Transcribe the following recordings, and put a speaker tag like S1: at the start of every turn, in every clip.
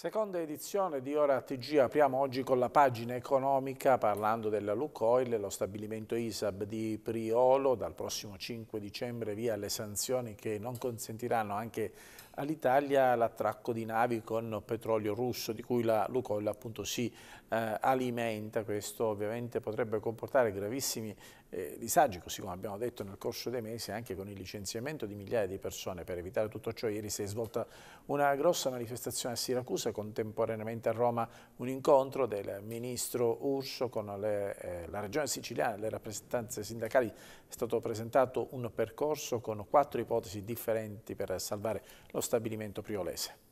S1: Seconda edizione di Ora TG, apriamo oggi con la pagina economica parlando della Lucoil, lo stabilimento ISAB di Priolo, dal prossimo 5 dicembre via le sanzioni che non consentiranno anche all'Italia l'attracco di navi con petrolio russo di cui la Lucoil appunto si eh, alimenta, questo ovviamente potrebbe comportare gravissimi eh, disagi, così come abbiamo detto nel corso dei mesi, anche con il licenziamento di migliaia di persone. Per evitare tutto ciò, ieri si è svolta una grossa manifestazione a Siracusa, contemporaneamente a Roma un incontro del ministro Urso con le, eh, la regione siciliana e le rappresentanze sindacali. È stato presentato un percorso con quattro ipotesi differenti per salvare lo stabilimento priolese.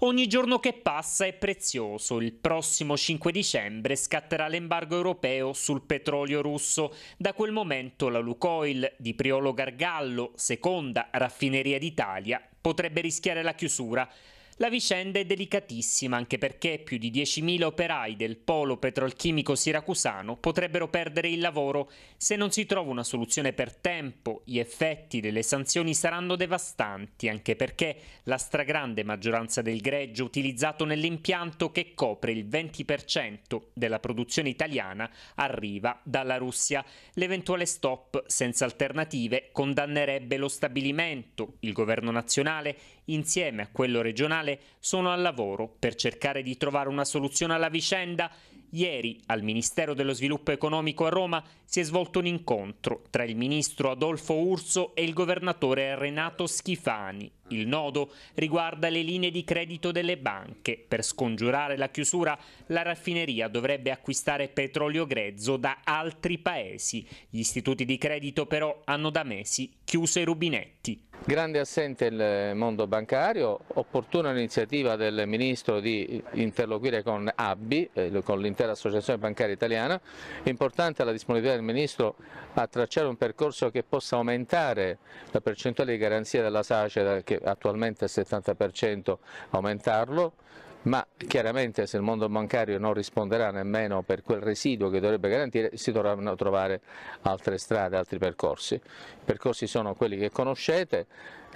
S2: Ogni giorno che passa è prezioso. Il prossimo 5 dicembre scatterà l'embargo europeo sul petrolio russo. Da quel momento la Lukoil di Priolo Gargallo, seconda raffineria d'Italia, potrebbe rischiare la chiusura. La vicenda è delicatissima anche perché più di 10.000 operai del polo petrolchimico siracusano potrebbero perdere il lavoro. Se non si trova una soluzione per tempo, gli effetti delle sanzioni saranno devastanti anche perché la stragrande maggioranza del greggio utilizzato nell'impianto che copre il 20% della produzione italiana arriva dalla Russia. L'eventuale stop senza alternative condannerebbe lo stabilimento, il governo nazionale insieme a quello regionale, sono al lavoro per cercare di trovare una soluzione alla vicenda. Ieri al Ministero dello Sviluppo Economico a Roma si è svolto un incontro tra il ministro Adolfo Urso e il governatore Renato Schifani. Il nodo riguarda le linee di credito delle banche. Per scongiurare la chiusura, la raffineria dovrebbe acquistare petrolio grezzo da altri paesi. Gli istituti di credito però hanno da mesi chiuso i rubinetti. Grande assente il eh, mondo bancario, opportuna l'iniziativa del Ministro di interloquire con ABBI, eh, con l'intera Associazione Bancaria Italiana, importante la disponibilità del Ministro a tracciare un percorso che possa aumentare la percentuale di garanzia della SACE, che attualmente è al 70%, aumentarlo, ma chiaramente se il mondo bancario non risponderà nemmeno per quel residuo che dovrebbe garantire si dovranno trovare altre strade, altri percorsi. I percorsi sono quelli che conoscete,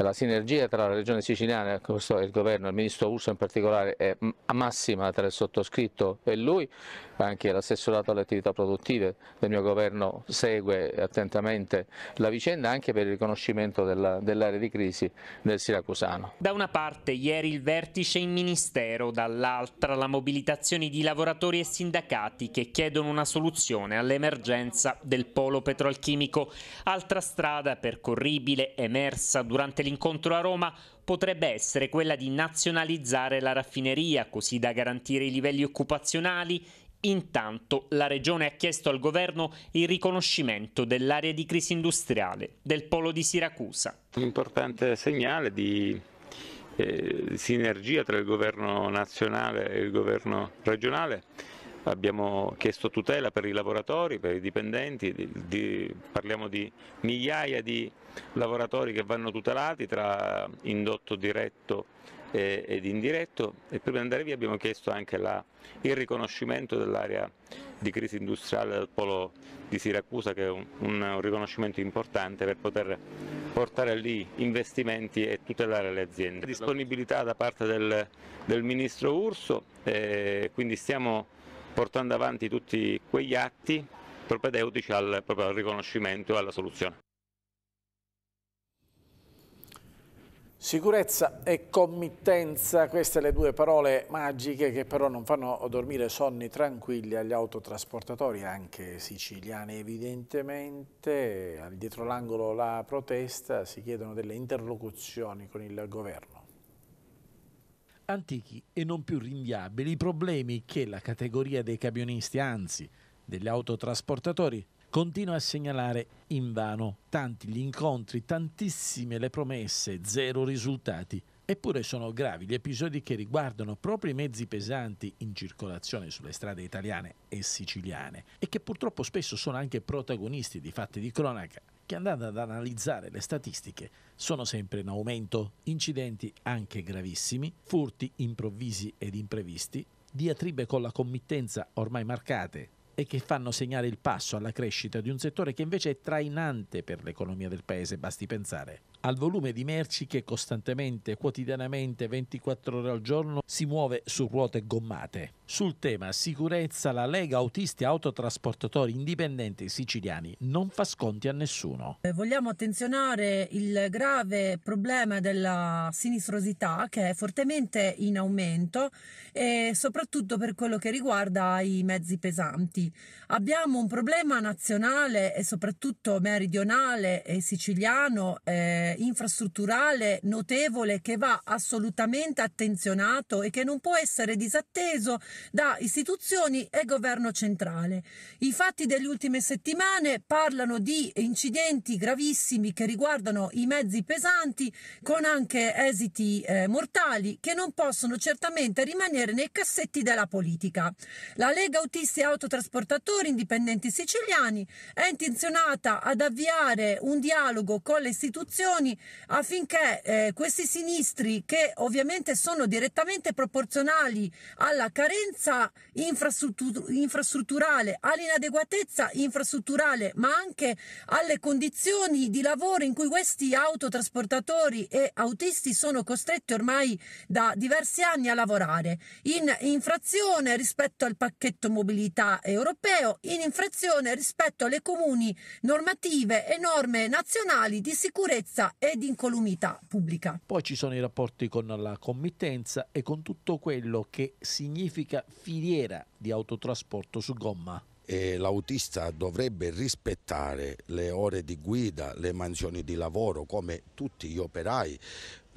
S2: la sinergia tra la regione siciliana e ecco, il governo, il ministro Urso in particolare, è mm, massima tra il sottoscritto e lui, anche l'assessorato alle attività produttive del mio governo segue attentamente la vicenda anche per il riconoscimento dell'area dell di crisi del Siracusano. Da una parte ieri il vertice in ministero, dall'altra la mobilitazione di lavoratori e sindacati che chiedono una soluzione all'emergenza del polo petrolchimico. Altra strada percorribile emersa durante dell'incontro a Roma potrebbe essere quella di nazionalizzare la raffineria, così da garantire i livelli occupazionali, Intanto la Regione ha chiesto al governo il riconoscimento dell'area di crisi industriale del polo di Siracusa.
S3: Un importante segnale di eh, sinergia tra il governo nazionale e il governo regionale. Abbiamo chiesto tutela per i lavoratori, per i dipendenti, di, di, parliamo di migliaia di lavoratori che vanno tutelati tra indotto diretto ed indiretto e prima di andare via abbiamo chiesto anche la, il riconoscimento dell'area di crisi industriale del polo di Siracusa che è un, un, riconoscimento importante per poter portare lì investimenti e tutelare le aziende. Disponibilità da parte del, del Ministro Urso, eh, quindi stiamo portando avanti tutti quegli atti propedeutici al, al riconoscimento e alla soluzione.
S1: Sicurezza e committenza, queste le due parole magiche che però non fanno dormire sonni tranquilli agli autotrasportatori, anche siciliani evidentemente. Dietro l'angolo la protesta, si chiedono delle interlocuzioni con il governo. Antichi e non più rinviabili i problemi che la categoria dei camionisti, anzi degli autotrasportatori, continua a segnalare invano tanti gli incontri, tantissime le promesse, zero risultati. Eppure sono gravi gli episodi che riguardano proprio i mezzi pesanti in circolazione sulle strade italiane e siciliane e che purtroppo spesso sono anche protagonisti di fatti di cronaca che andando ad analizzare le statistiche sono sempre in aumento, incidenti anche gravissimi, furti improvvisi ed imprevisti, diatribe con la committenza ormai marcate e che fanno segnare il passo alla crescita di un settore che invece è trainante per l'economia del paese, basti pensare al volume di merci che costantemente, quotidianamente, 24 ore al giorno si muove su ruote gommate. Sul tema sicurezza la Lega Autisti Autotrasportatori Indipendenti Siciliani non fa sconti a nessuno.
S4: Eh, vogliamo attenzionare il grave problema della sinistrosità che è fortemente in aumento e soprattutto per quello che riguarda i mezzi pesanti. Abbiamo un problema nazionale e soprattutto meridionale e siciliano eh, infrastrutturale notevole che va assolutamente attenzionato e che non può essere disatteso da istituzioni e governo centrale. I fatti delle ultime settimane parlano di incidenti gravissimi che riguardano i mezzi pesanti con anche esiti eh, mortali che non possono certamente rimanere nei cassetti della politica. La Lega Autisti e Autotrasportatori Indipendenti Siciliani è intenzionata ad avviare un dialogo con le istituzioni affinché eh, questi sinistri che ovviamente sono direttamente proporzionali alla carenza carenza infrastrutturale, all'inadeguatezza infrastrutturale, ma anche alle condizioni di lavoro in cui questi autotrasportatori e autisti sono costretti ormai da diversi anni a lavorare, in infrazione rispetto al pacchetto mobilità europeo, in infrazione rispetto alle comuni normative e norme nazionali di sicurezza ed incolumità
S1: pubblica. Poi ci sono i rapporti con la committenza e con tutto quello che significa un'unica filiera di autotrasporto su gomma.
S5: E l'autista dovrebbe rispettare le ore di guida, le mansioni di lavoro come tutti gli operai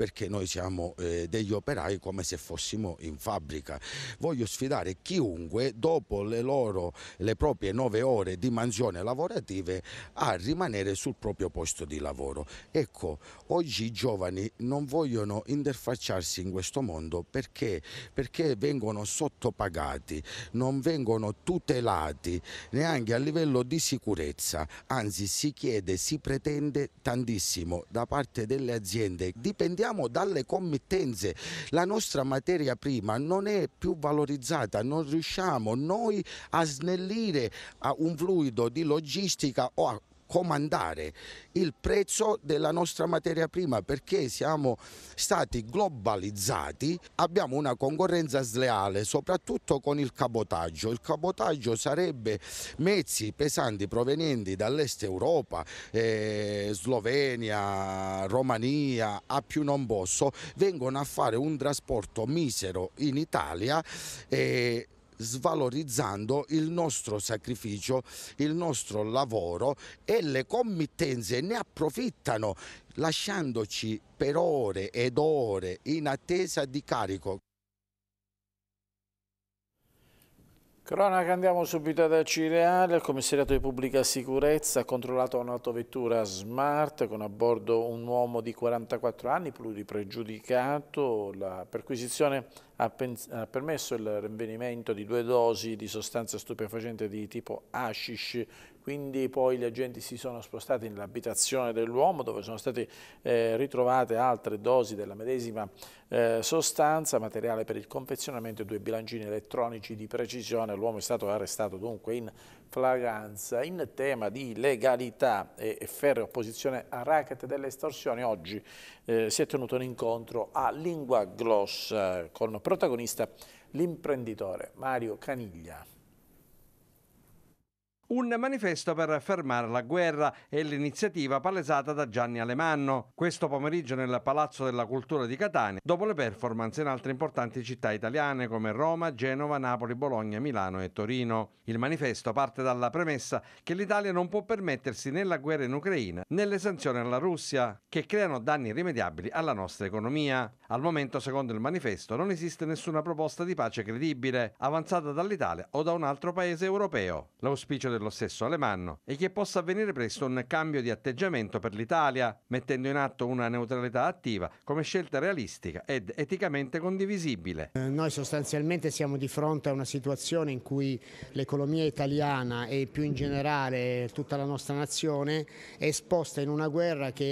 S5: perché noi siamo eh, degli operai come se fossimo in fabbrica. Voglio sfidare chiunque dopo le, loro, le proprie nove ore di mansione lavorative a rimanere sul proprio posto di lavoro. Ecco, oggi i giovani non vogliono interfacciarsi in questo mondo perché, perché vengono sottopagati, non vengono tutelati neanche a livello di sicurezza, anzi si chiede, si pretende tantissimo da parte delle aziende. Dipendiamo partiamo dalle committenze. La nostra materia prima non è più valorizzata, non riusciamo noi a snellire un fluido di logistica o a comandare il prezzo della nostra materia prima perché siamo stati globalizzati, abbiamo una concorrenza sleale soprattutto con il cabotaggio. Il cabotaggio sarebbe mezzi pesanti provenienti dall'est Europa, eh, Slovenia, Romania, a più non posso, vengono a fare un trasporto misero in Italia. Eh, svalorizzando il nostro sacrificio, il nostro lavoro e le committenze ne approfittano lasciandoci per ore ed ore in attesa
S1: di carico. Cronaca, andiamo subito da Cireale. Il commissariato di pubblica sicurezza ha controllato un'autovettura smart con a bordo un uomo di 44 anni, pluripregiudicato. La perquisizione ha, ha permesso il rinvenimento di due dosi di sostanza stupefacente di tipo hashish quindi poi gli agenti si sono spostati nell'abitazione dell'uomo dove sono state eh, ritrovate altre dosi della medesima eh, sostanza, materiale per il confezionamento e due bilancini elettronici di precisione. L'uomo è stato arrestato dunque in flagranza. In tema di legalità e, e ferrea opposizione a racket delle estorsioni, oggi eh, si è tenuto un incontro a Lingua Gloss con protagonista l'imprenditore Mario Caniglia
S6: un manifesto per fermare la guerra e l'iniziativa palesata da Gianni Alemanno. Questo pomeriggio nel Palazzo della Cultura di Catania, dopo le performance in altre importanti città italiane come Roma, Genova, Napoli, Bologna, Milano e Torino. Il manifesto parte dalla premessa che l'Italia non può permettersi né la guerra in Ucraina né le sanzioni alla Russia, che creano danni irrimediabili alla nostra economia. Al momento, secondo il manifesto, non esiste nessuna proposta di pace credibile avanzata dall'Italia o da un altro paese europeo. L'auspicio del dello stesso Alemanno e che possa avvenire presto un cambio di atteggiamento per l'Italia, mettendo in atto una neutralità attiva come scelta realistica ed eticamente
S7: condivisibile. Eh, noi sostanzialmente siamo di fronte a una situazione in cui l'economia italiana e più in generale tutta la nostra nazione è esposta in una guerra che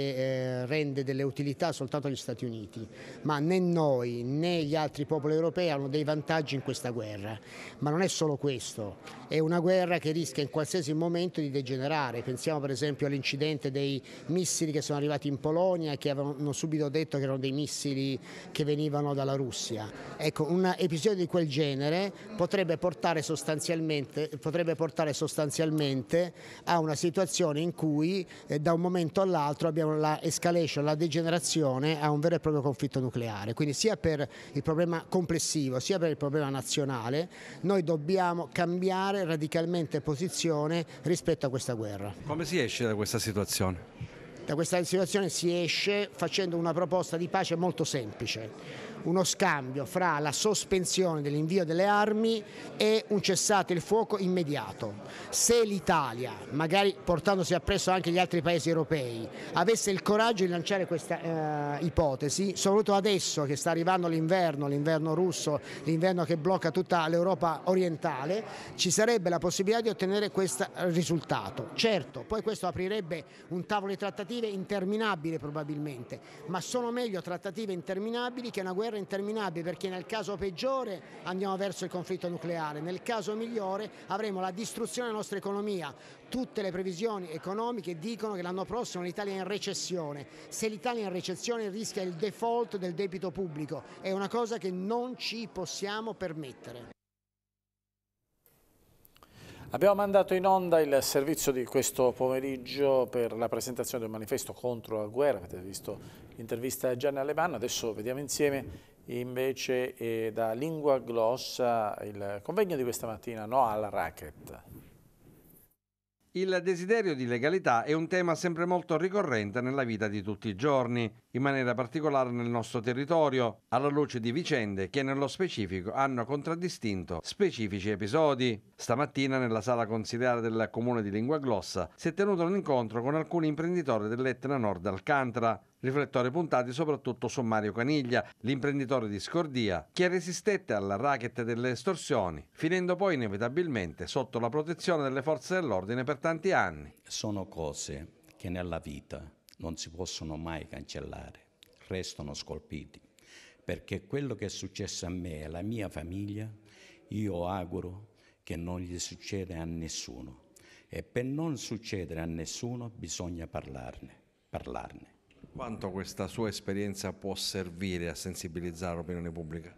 S7: eh, rende delle utilità soltanto agli Stati Uniti, ma né noi né gli altri popoli europei hanno dei vantaggi in questa guerra. Ma non è solo questo, è una guerra che rischia in qualche qualsiasi momento di degenerare. Pensiamo per esempio all'incidente dei missili che sono arrivati in Polonia e che avevano subito detto che erano dei missili che venivano dalla Russia. Ecco, un episodio di quel genere potrebbe portare sostanzialmente, potrebbe portare sostanzialmente a una situazione in cui eh, da un momento all'altro abbiamo la escalation, la degenerazione a un vero e proprio conflitto nucleare. Quindi sia per il problema complessivo sia per il problema nazionale noi dobbiamo cambiare radicalmente posizione posizione rispetto a questa guerra.
S6: Come si esce da questa situazione?
S7: Da questa situazione si esce facendo una proposta di pace molto semplice uno scambio fra la sospensione dell'invio delle armi e un cessate il fuoco immediato. Se l'Italia, magari portandosi appresso anche gli altri paesi europei, avesse il coraggio di lanciare questa eh, ipotesi, soprattutto adesso che sta arrivando l'inverno, l'inverno russo, l'inverno che blocca tutta l'Europa orientale, ci sarebbe la possibilità di ottenere questo risultato. Certo, poi questo aprirebbe un tavolo di trattative interminabile probabilmente, ma sono meglio trattative interminabili che una guerra guerra interminabile perché nel caso peggiore andiamo verso il conflitto nucleare, nel caso migliore avremo la distruzione della nostra economia. Tutte le previsioni economiche dicono che l'anno prossimo l'Italia è in recessione. Se l'Italia è in recessione rischia il default del debito pubblico, è una cosa che non ci possiamo permettere.
S1: Abbiamo mandato in onda il servizio di questo pomeriggio per la presentazione del manifesto contro la guerra, avete visto l'intervista a Gianni Alemanno, adesso vediamo insieme invece eh, da Lingua Glossa il convegno di questa mattina, no al racket.
S6: Il desiderio di legalità è un tema sempre molto ricorrente nella vita di tutti i giorni, in maniera particolare nel nostro territorio, alla luce di vicende che nello specifico hanno contraddistinto specifici episodi. Stamattina nella sala consigliare del comune di Linguaglossa si è tenuto un incontro con alcuni imprenditori dell'Etna Nord Alcantara Riflettori puntati soprattutto su Mario Caniglia, l'imprenditore di Scordia, che resistette al racket delle estorsioni, finendo poi inevitabilmente sotto
S8: la protezione delle forze dell'ordine per tanti anni. Sono cose che nella vita non si possono mai cancellare, restano scolpiti, perché quello che è successo a me e alla mia famiglia, io auguro che non gli succeda a nessuno. E per non succedere a nessuno bisogna parlarne, parlarne.
S6: Quanto questa sua esperienza può servire a sensibilizzare l'opinione
S8: pubblica?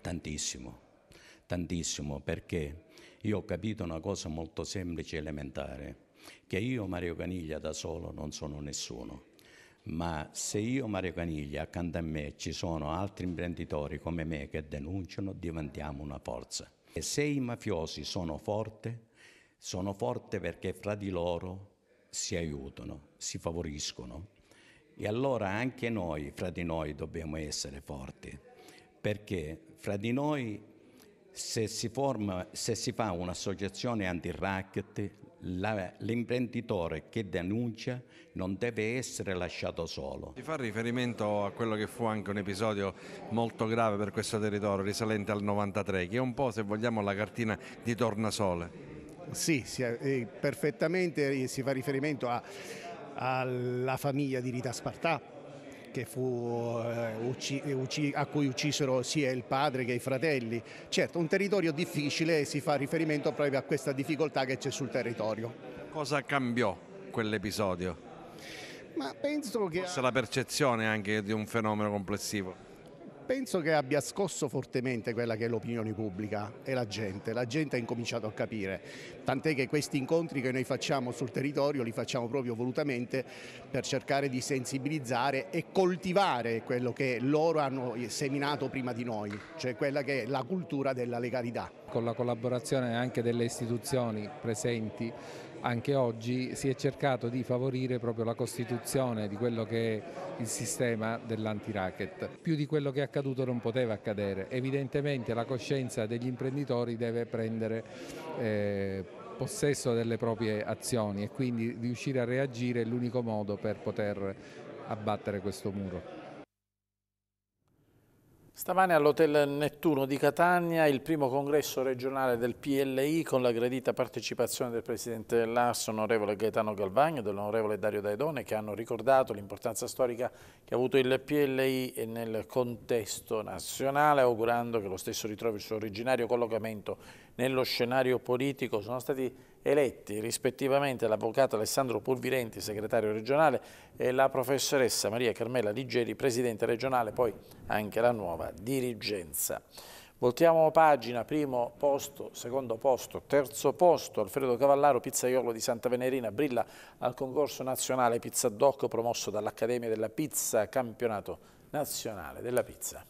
S8: Tantissimo, tantissimo, perché io ho capito una cosa molto semplice e elementare, che io Mario Caniglia da solo non sono nessuno. Ma se io Mario Caniglia accanto a me ci sono altri imprenditori come me che denunciano, diventiamo una forza. E se i mafiosi sono forti, sono forti perché fra di loro si aiutano, si favoriscono e allora anche noi, fra di noi, dobbiamo essere forti, perché fra di noi se si, forma, se si fa un'associazione anti-racket, la, l'imprenditore che denuncia non deve essere lasciato solo. Si fa riferimento a quello che fu anche un episodio molto
S6: grave per questo territorio, risalente al 93, che è un po', se vogliamo, la cartina di tornasole.
S7: Sì, sì eh, perfettamente si fa riferimento a alla famiglia di Rita Spartà Fu, eh, eh, ucci, a cui uccisero sia il padre che i fratelli. Certo, un territorio difficile si fa riferimento proprio a questa difficoltà che c'è sul territorio.
S6: Cosa cambiò quell'episodio?
S7: Ma penso che... Forse
S6: la percezione anche di un fenomeno complessivo
S7: penso che abbia scosso fortemente quella che è l'opinione pubblica e la gente, la gente ha incominciato a capire, tant'è che questi incontri che noi facciamo sul territorio li facciamo proprio volutamente per cercare di sensibilizzare e coltivare quello che loro hanno seminato prima di noi, cioè quella che è la cultura della legalità.
S9: Con la collaborazione anche delle istituzioni presenti anche oggi si è cercato di favorire proprio la costituzione di quello che è il sistema dell'anti-racket. Più di quello che è accaduto non poteva accadere, evidentemente la coscienza degli imprenditori deve prendere eh, possesso delle proprie azioni e quindi riuscire a reagire è l'unico modo per poter abbattere questo muro.
S1: Stamane all'Hotel Nettuno di Catania il primo congresso regionale del PLI con l'aggredita partecipazione del Presidente dell'Arso, onorevole Gaetano Galvagno e dell'onorevole Dario Daidone che hanno ricordato l'importanza storica che ha avuto il PLI nel contesto nazionale augurando che lo stesso ritrovi il suo originario collocamento nello scenario politico. Sono stati eletti rispettivamente l'avvocato Alessandro Pulvirenti, segretario regionale, e la professoressa Maria Carmela Ligeri, presidente regionale, poi anche la nuova dirigenza. Voltiamo pagina, primo posto, secondo posto, terzo posto, Alfredo Cavallaro, pizzaiolo di Santa Venerina, brilla al concorso nazionale Pizza Doc promosso dall'Accademia della Pizza, campionato nazionale della pizza.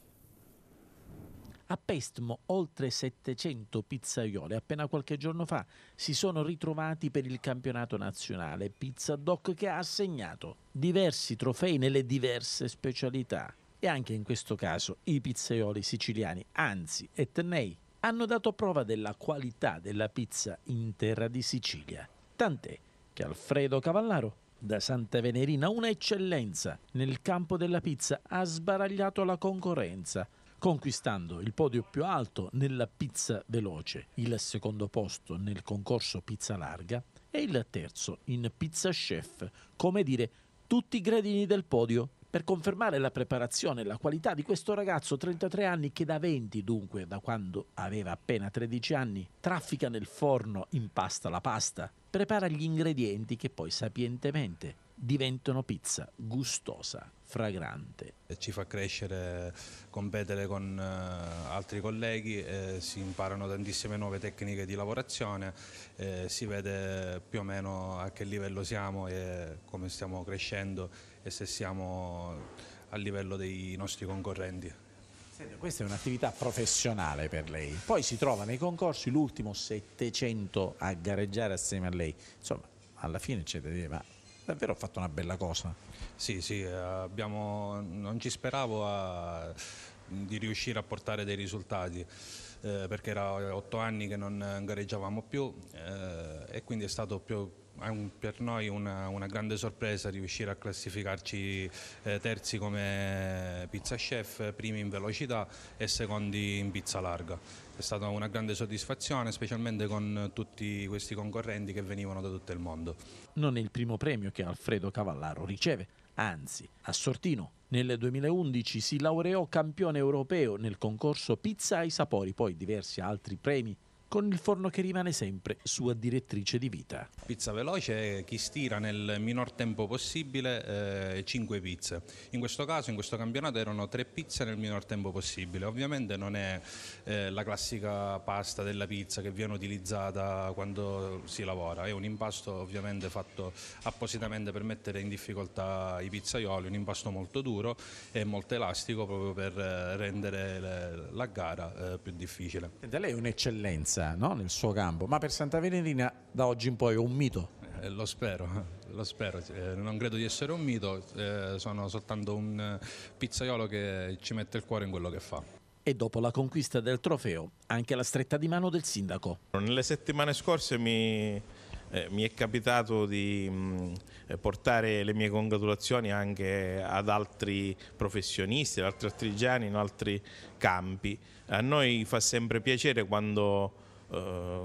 S1: A Pestmo oltre 700 pizzaioli appena qualche giorno fa si sono ritrovati per il campionato nazionale Pizza Doc che ha assegnato diversi trofei nelle diverse specialità. E anche in questo caso i pizzaioli siciliani, anzi etnei, hanno dato prova della qualità della pizza in terra di Sicilia. Tant'è che Alfredo Cavallaro da Santa Venerina, una eccellenza nel campo della pizza, ha sbaragliato la concorrenza conquistando il podio più alto nella pizza veloce, il secondo posto nel concorso pizza larga e il terzo in pizza chef, come dire tutti i gradini del podio per confermare la preparazione e la qualità di questo ragazzo 33 anni che da 20 dunque da quando aveva appena 13 anni traffica nel forno, impasta la pasta, prepara gli ingredienti che poi sapientemente diventano pizza gustosa,
S10: fragrante. Ci fa crescere, competere con eh, altri colleghi, eh, si imparano tantissime nuove tecniche di lavorazione, eh, si vede più o meno a che livello siamo e come stiamo crescendo e se siamo a livello dei nostri concorrenti. questa è un'attività professionale per lei, poi si trova nei concorsi
S1: l'ultimo 700
S10: a gareggiare assieme a lei, insomma alla fine c'è da dire ma davvero ha fatto una bella cosa. Sì, sì, eh, abbiamo, non ci speravo a, di riuscire a portare dei risultati. Eh, perché era otto anni che non gareggiavamo più eh, e quindi è stato più, per noi una, una, grande sorpresa riuscire a classificarci eh, terzi come pizza chef, primi in velocità e secondi in pizza larga è stata una grande soddisfazione, specialmente con tutti questi concorrenti che venivano da tutto il mondo. Non è il primo premio che Alfredo Cavallaro riceve,
S1: anzi, a Sortino. Nel 2011 si laureò campione europeo nel concorso Pizza ai Sapori, poi diversi altri premi con il forno che rimane sempre sua direttrice di vita.
S10: Pizza veloce, chi stira nel minor tempo possibile eh, 5 pizze. In questo caso, in questo campionato erano 3 pizze nel minor tempo possibile. Ovviamente non è eh, la classica pasta della pizza che viene utilizzata quando si lavora, è un impasto ovviamente fatto appositamente per mettere in difficoltà i pizzaioli, un impasto molto duro e molto elastico proprio per eh, rendere le, la gara eh, più difficile.
S1: Da lei è un'eccellenza eccellenza no? nel suo campo, ma per Santa Venerina da oggi in poi è un mito.
S10: Eh, lo spero, lo spero. Eh, non credo di essere un mito, eh, sono soltanto un eh, pizzaiolo che ci mette il cuore in quello che fa e dopo la conquista del trofeo anche la stretta di mano del sindaco.
S11: Nelle settimane scorse mi, eh, mi è capitato di mh, mm, eh, portare le mie congratulazioni anche ad altri professionisti, ad altri artigiani in altri campi. A noi fa sempre piacere quando eh,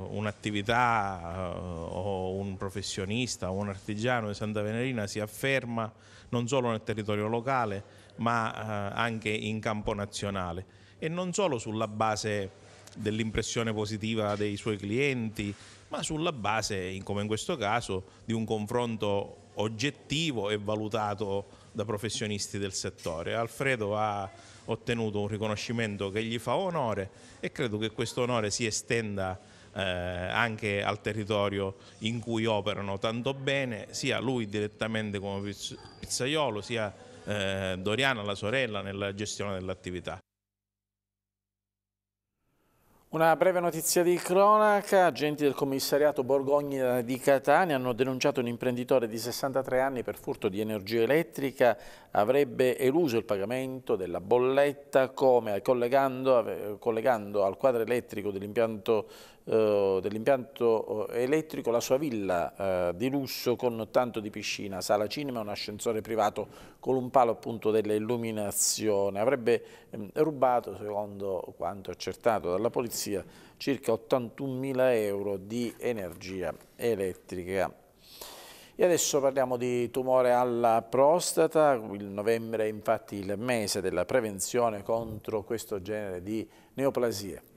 S11: un'attività eh, o un professionista o un artigiano di Santa Venerina si afferma non solo nel territorio locale ma eh, anche in campo nazionale e non solo sulla base dell'impressione positiva dei suoi clienti ma sulla base, come in questo caso, di un confronto oggettivo e valutato da professionisti del settore. Alfredo ha ottenuto un riconoscimento che gli fa onore e credo che questo onore si estenda eh, anche al territorio in cui operano tanto bene, sia lui direttamente come pizzaiolo, sia eh, Doriana, la sorella, nella gestione dell'attività.
S1: Una breve notizia di cronaca, agenti del commissariato Borgogna di Catania hanno denunciato un imprenditore di 63 anni per furto di energia elettrica, avrebbe eluso il pagamento della bolletta come collegando, collegando al quadro elettrico dell'impianto eh, dell'impianto eh, elettrico la sua villa eh, di lusso con tanto di piscina, sala cinema, un ascensore privato con un palo appunto dell'illuminazione. Avrebbe ehm, rubato, secondo quanto accertato dalla polizia, circa 81.000 euro di energia elettrica. E adesso parliamo di tumore alla prostata, il novembre è infatti il mese della prevenzione contro questo genere di neoplasie.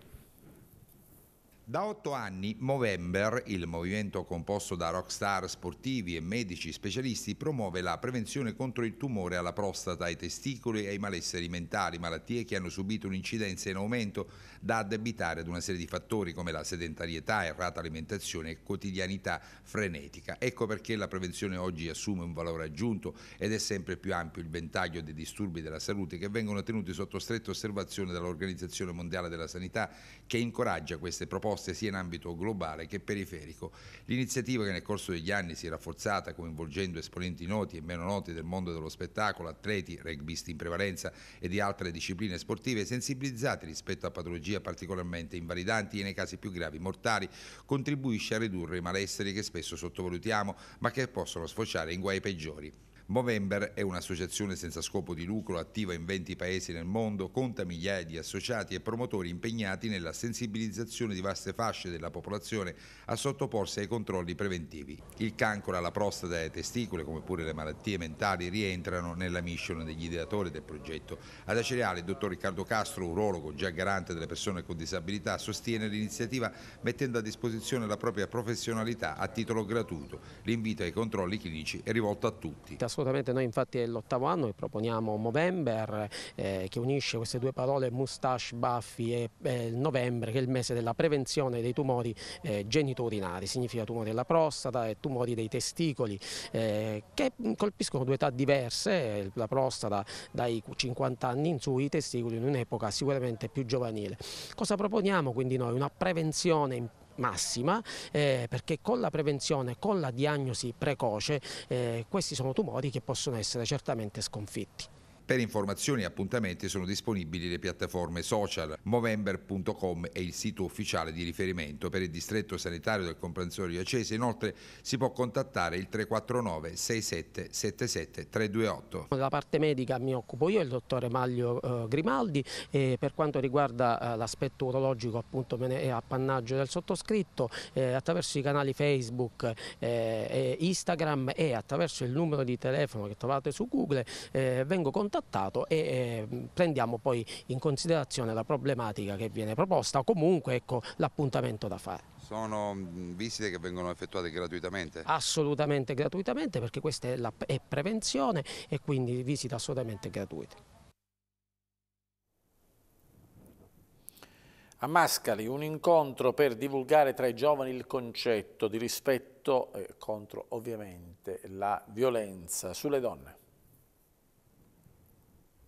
S9: Da otto anni Movember, il movimento composto da rockstar sportivi e medici specialisti, promuove la prevenzione contro il tumore alla prostata, ai testicoli e ai malesseri mentali, malattie che hanno subito un'incidenza in aumento da addebitare ad una serie di fattori come la sedentarietà, errata alimentazione e quotidianità frenetica. Ecco perché la prevenzione oggi assume un valore aggiunto ed è sempre più ampio il ventaglio dei disturbi della salute che vengono tenuti sotto stretta osservazione dall'Organizzazione Mondiale della Sanità che incoraggia queste proposte proposte sia in ambito globale che periferico. L'iniziativa che nel corso degli anni si è rafforzata coinvolgendo esponenti noti e meno noti del mondo dello spettacolo, atleti, rugbisti in prevalenza e di altre discipline sportive sensibilizzati rispetto a patologie particolarmente invalidanti e nei casi più gravi mortali, contribuisce a ridurre i malesseri che spesso sottovalutiamo ma che possono sfociare in guai peggiori. Movember è un'associazione senza scopo di lucro attiva in 20 paesi nel mondo, conta migliaia di associati e promotori impegnati nella sensibilizzazione di vaste fasce della popolazione a sottoporsi ai controlli preventivi. Il cancro alla prostata e ai testicoli, come pure le malattie mentali, rientrano nella mission degli ideatori del progetto. Ad Acereale il dottor Riccardo Castro, urologo già garante delle persone con disabilità, sostiene l'iniziativa mettendo a disposizione la propria professionalità a titolo gratuito. L'invito ai controlli clinici è rivolto a tutti
S12: assolutamente, noi infatti è l'ottavo anno che proponiamo Movember eh, che unisce queste due parole mustache, baffi e eh, novembre che è il mese della prevenzione dei tumori eh, genitourinari, significa tumori della prostata e tumori dei testicoli eh, che colpiscono due età diverse, la prostata dai 50 anni in su, i testicoli in un'epoca sicuramente più giovanile. Cosa proponiamo quindi noi? Una prevenzione in massima eh, perché con la prevenzione, con la diagnosi precoce eh, questi sono tumori che possono essere certamente sconfitti.
S9: Per informazioni e appuntamenti sono disponibili le piattaforme social movember.com e il sito ufficiale di riferimento per il distretto sanitario del comprensorio Acese. Inoltre si può contattare il 349 6777 328.
S12: La parte medica mi occupo io, il dottore Maglio eh, Grimaldi e per quanto riguarda eh, l'aspetto urologico appunto me ne è appannaggio del sottoscritto eh, attraverso i canali Facebook eh, e Instagram e attraverso il numero di telefono che trovate su Google vengo contattato trattato e eh, prendiamo poi in considerazione la problematica che viene proposta o comunque ecco, l'appuntamento da fare.
S9: Sono visite che vengono effettuate gratuitamente?
S12: Assolutamente gratuitamente perché questa è, la, è prevenzione e quindi visite assolutamente gratuite.
S1: A Mascali un incontro per divulgare tra i giovani il concetto di rispetto eh, contro ovviamente la violenza sulle donne.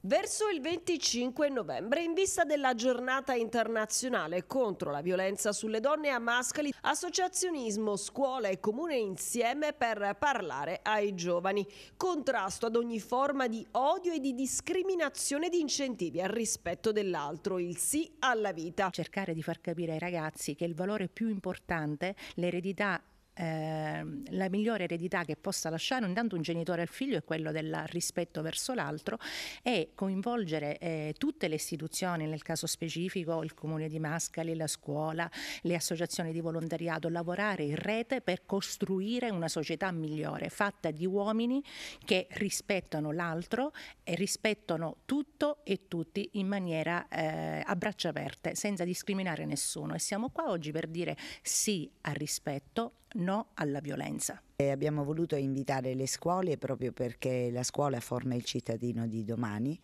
S4: Verso il 25 novembre, in vista della giornata internazionale contro la violenza sulle donne a Mascali, associazionismo, scuola e comune insieme per parlare ai giovani. Contrasto ad ogni forma di odio e di discriminazione di incentivi al rispetto dell'altro, il sì alla vita. Cercare di far capire ai ragazzi che il valore più importante, l'eredità eh, la migliore eredità che possa lasciare intanto un genitore al figlio è quello del rispetto verso l'altro e coinvolgere eh, tutte le istituzioni, nel caso specifico il comune di Mascali, la scuola, le associazioni di volontariato, lavorare in rete per costruire una società migliore, fatta di uomini che rispettano l'altro e rispettano tutto e tutti in maniera eh, a braccia aperte, senza discriminare nessuno. E siamo qua oggi per dire sì al rispetto, no alla violenza. Abbiamo voluto invitare le scuole proprio perché la scuola forma il cittadino di domani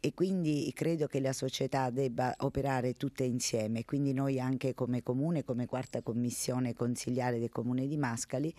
S4: e quindi credo che la società debba operare tutte insieme, quindi noi anche come comune, come quarta commissione consigliare del comune di Mascali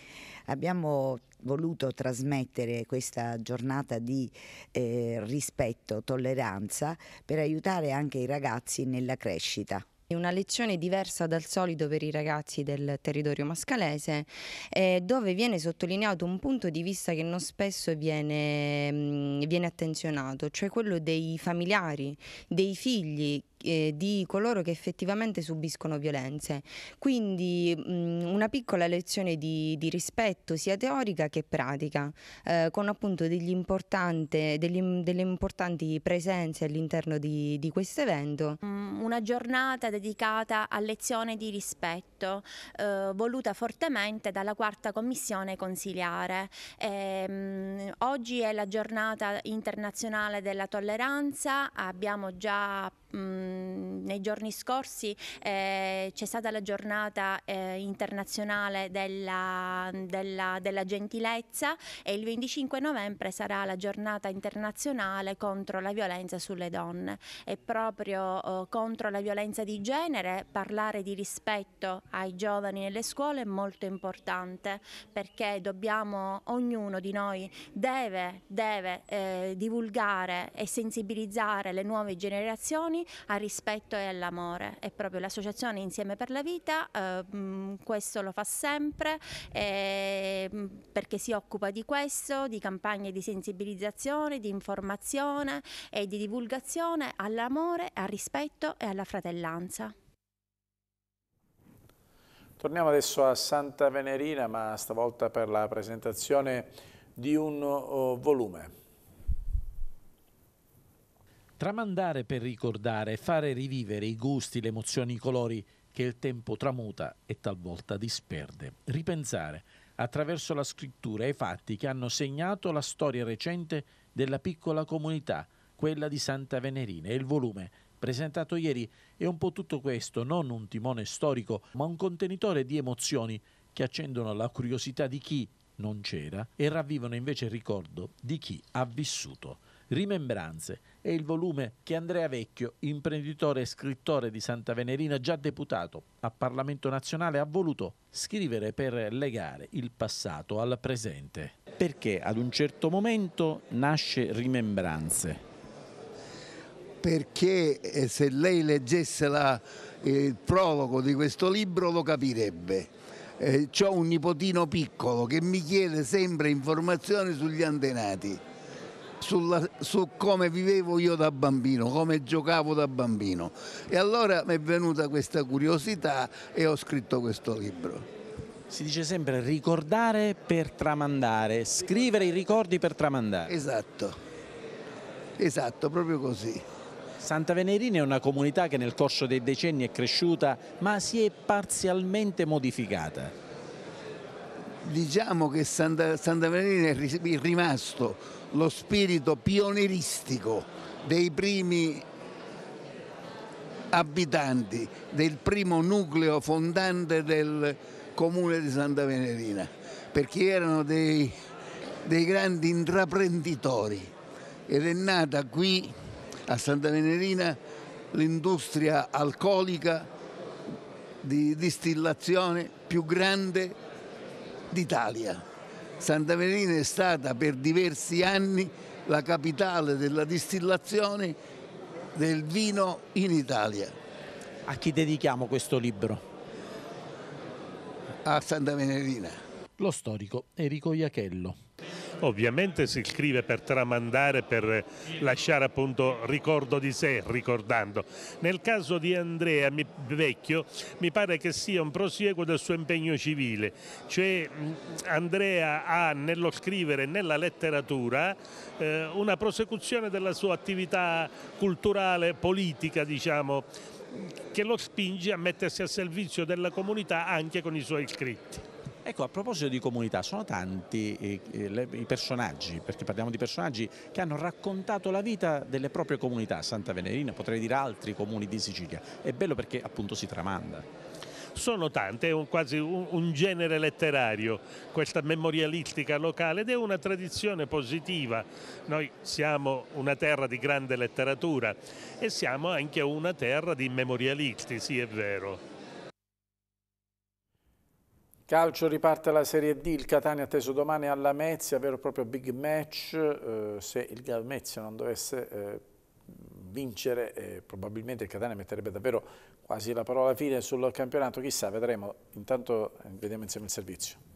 S4: abbiamo voluto trasmettere questa giornata di eh, rispetto, tolleranza per aiutare anche i ragazzi nella crescita
S13: una lezione diversa dal solito per i ragazzi del territorio mascalese, eh, dove viene sottolineato un punto di vista che non spesso viene, mh, mm, viene attenzionato, cioè quello dei familiari, dei figli eh, di coloro che effettivamente subiscono violenze. Quindi mh, mm, una piccola lezione di, di, rispetto sia teorica che pratica, eh, con appunto degli degli, delle importanti presenze all'interno di, di questo evento. Mm, una giornata dedicata a lezione di rispetto, eh, voluta fortemente dalla quarta commissione consiliare. E, ehm, mh, oggi è la giornata internazionale della tolleranza, abbiamo già mh, mm, nei giorni scorsi eh, c'è stata la giornata eh, internazionale della, della, della, gentilezza e il 25 novembre sarà la giornata internazionale contro la violenza sulle donne e proprio eh, contro la violenza di genere parlare di rispetto ai giovani nelle scuole è molto importante perché dobbiamo, ognuno di noi deve, deve eh, divulgare e sensibilizzare le nuove generazioni a rispetto e all'amore. È proprio l'associazione Insieme per la Vita, eh, mm, questo lo fa sempre eh, mm, perché si occupa di questo, di campagne di sensibilizzazione, di informazione e di divulgazione all'amore, al rispetto e alla fratellanza.
S1: Torniamo adesso a Santa Venerina, ma stavolta per la presentazione di un oh, volume. Tramandare per ricordare e fare rivivere i gusti, le emozioni, i colori che il tempo tramuta e talvolta disperde. Ripensare attraverso la scrittura ai fatti che hanno segnato la storia recente della piccola comunità, quella di Santa Venerina e il volume presentato ieri è un po' tutto questo, non un timone storico, ma un contenitore di emozioni che accendono la curiosità di chi non c'era e ravvivano invece il ricordo di chi ha vissuto. Rimembranze è il volume che Andrea Vecchio, imprenditore e scrittore di Santa Venerina, già deputato a Parlamento nazionale, ha voluto scrivere per legare il passato al presente. Perché ad un certo momento
S14: nasce Rimembranze? Perché eh, se lei leggesse la, il prologo di questo libro lo capirebbe. Eh, ho un nipotino piccolo che mi chiede sempre informazioni sugli antenati sulla, su come vivevo io da bambino, come giocavo da bambino. E allora mi è venuta questa curiosità e ho scritto questo libro. Si
S1: dice sempre ricordare per tramandare, scrivere i ricordi per tramandare.
S14: Esatto, esatto, proprio così.
S1: Santa Venerina è una comunità che nel corso dei decenni è cresciuta ma si è parzialmente modificata
S14: diciamo che Santa, Santa Maria è rimasto lo spirito pionieristico dei primi abitanti del primo nucleo fondante del comune di Santa Venerina, perché erano dei, dei, grandi intraprenditori ed è nata qui a Santa Venerina l'industria alcolica di distillazione più grande d'Italia. Santa Verina è stata per diversi anni la capitale della distillazione del vino in Italia. A chi dedichiamo questo libro? A Santa
S15: Venerina. Lo storico Enrico Iachello ovviamente si scrive per tramandare, per lasciare appunto ricordo di sé, ricordando. Nel caso di Andrea mi, Vecchio mi pare che sia un prosieguo del suo impegno civile, cioè Andrea ha nello scrivere, nella letteratura, eh, una prosecuzione della sua attività culturale, politica diciamo, che lo spinge a mettersi a servizio della comunità anche con i suoi scritti. Ecco, a proposito di comunità, sono tanti eh, eh, i personaggi, perché parliamo di personaggi
S1: che hanno raccontato la vita delle proprie comunità, Santa Venerina, potrei dire altri comuni di Sicilia.
S15: È bello perché appunto si tramanda sono tante, è un, quasi un, un, genere letterario, questa memorialistica locale ed è una tradizione positiva. Noi siamo una terra di grande letteratura e siamo anche una terra di memorialisti, sì è vero. Calcio
S1: riparte la Serie D, il Catania atteso domani alla Mezia, vero e proprio big match, eh, se il Mezia non dovesse eh, vincere eh, probabilmente il Catania metterebbe davvero quasi la parola fine sul campionato, chissà, vedremo, intanto eh, vediamo insieme il servizio.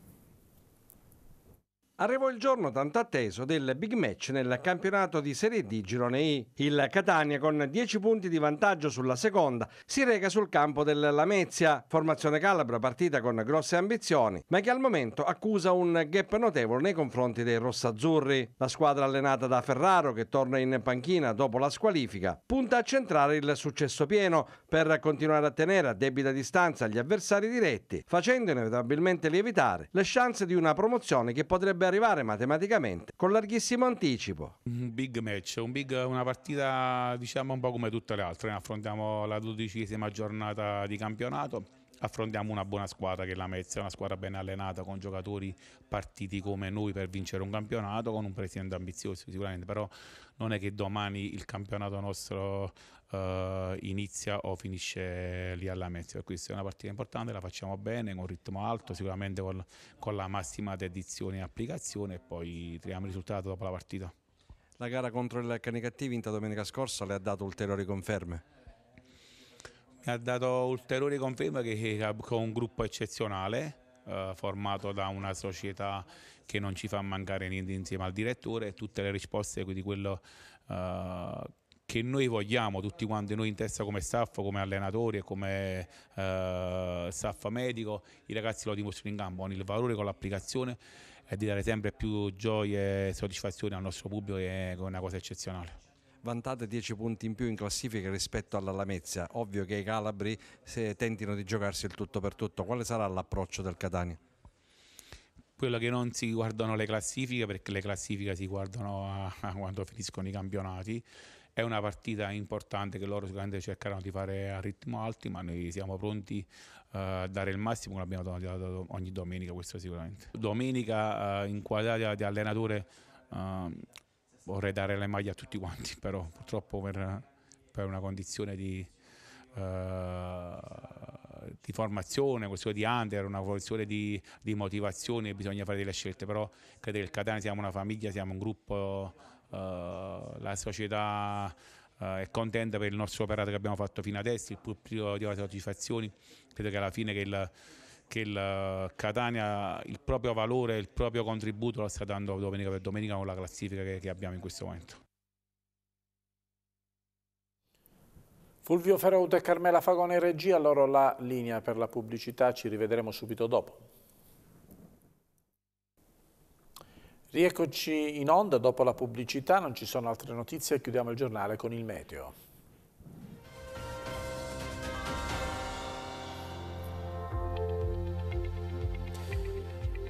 S6: Arrivò il giorno tanto atteso del big match nel campionato di Serie D Girone I. Il Catania, con 10 punti di vantaggio sulla seconda, si reca sul campo del Lamezia, formazione calabra partita con grosse ambizioni, ma che al momento accusa un gap notevole nei confronti dei rossazzurri. La squadra allenata da Ferraro, che torna in panchina dopo la squalifica, punta a centrare il successo pieno per continuare a tenere a debita distanza gli avversari diretti, facendo inevitabilmente lievitare le chance di una promozione che potrebbe arrivare matematicamente con larghissimo anticipo.
S3: Un big match, un big, una partita diciamo un po' come tutte le altre, Ne affrontiamo la dodicesima giornata di campionato affrontiamo una buona squadra che è la Mezza, una squadra ben allenata con giocatori partiti come noi per vincere un campionato, con un presidente ambizioso sicuramente, però non è che domani il campionato nostro eh, inizia o finisce lì alla Mezzo. Questa è una partita importante, la facciamo bene, con un ritmo alto, sicuramente con, con la massima dedizione e applicazione e poi troviamo il risultato dopo la partita.
S6: La gara contro il Cattivi vinta domenica scorsa le ha dato ulteriori conferme?
S3: Mi ha dato ulteriori conferme che con un gruppo eccezionale, eh, formato da una società che non ci fa mancare niente insieme al direttore, tutte le risposte di quello eh, che noi vogliamo tutti quanti, noi in testa come staff, come allenatori e come eh, staff medico, i ragazzi lo dimostrano in campo, hanno il valore con l'applicazione e di dare sempre più gioia e soddisfazione al nostro pubblico che è una cosa eccezionale
S6: vantate 10 punti in più in classifica rispetto alla Lamezia. Ovvio che i Calabri tentino di giocarsi il tutto per tutto. Quale sarà l'approccio del Catania?
S3: Quello che non si guardano le classifiche, perché le classifiche si guardano a quando finiscono i campionati è una partita importante che loro sicuramente cercheranno di fare a ritmo alti, ma noi siamo pronti eh, a dare il massimo come abbiamo dato ogni domenica, questo sicuramente. Domenica eh, in qualità di allenatore ehm, vorrei dare le maglie a tutti quanti, però purtroppo per, per una condizione di, uh, di formazione, una questione di under, una questione di, di motivazione, bisogna fare delle scelte, però credo che il Catania siamo una famiglia, siamo un gruppo eh, la società eh, è contenta per il nostro operato che abbiamo fatto fino adesso, il pubblico di soddisfazioni, credo che alla fine che il, che il eh, Catania il proprio valore, il proprio contributo lo sta dando domenica per domenica con la classifica che, che abbiamo in questo momento.
S1: Fulvio Ferrauto e Carmela Fagone in regia, loro la linea per la pubblicità, ci rivedremo subito dopo. Rieccoci in onda dopo la pubblicità, non ci sono altre notizie, chiudiamo il giornale con il meteo.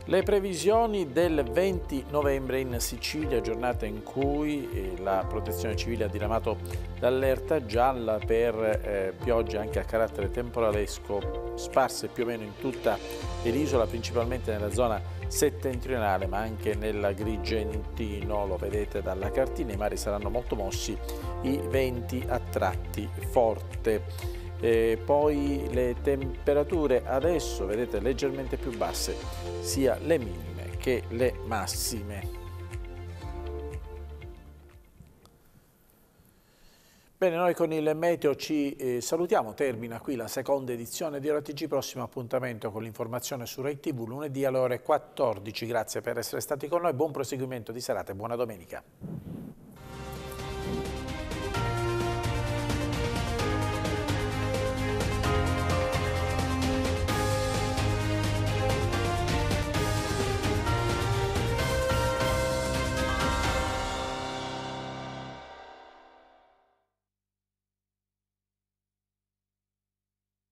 S1: Le previsioni del 20 novembre in Sicilia, giornata in cui eh, la protezione civile ha diramato l'allerta gialla per eh, piogge anche a carattere temporalesco sparse più o meno in tutta l'isola, principalmente nella zona settentrionale ma anche nell'agrigentino, lo vedete dalla cartina, i mari saranno molto mossi, i venti a tratti forte. E poi le temperature adesso, vedete, leggermente più basse, sia le minime che le massime. Bene, noi con il Meteo ci eh, salutiamo, termina qui la seconda edizione di RTG, prossimo appuntamento con l'informazione su Rai TV lunedì alle ore 14. Grazie per essere stati con noi, buon proseguimento di serata e buona domenica.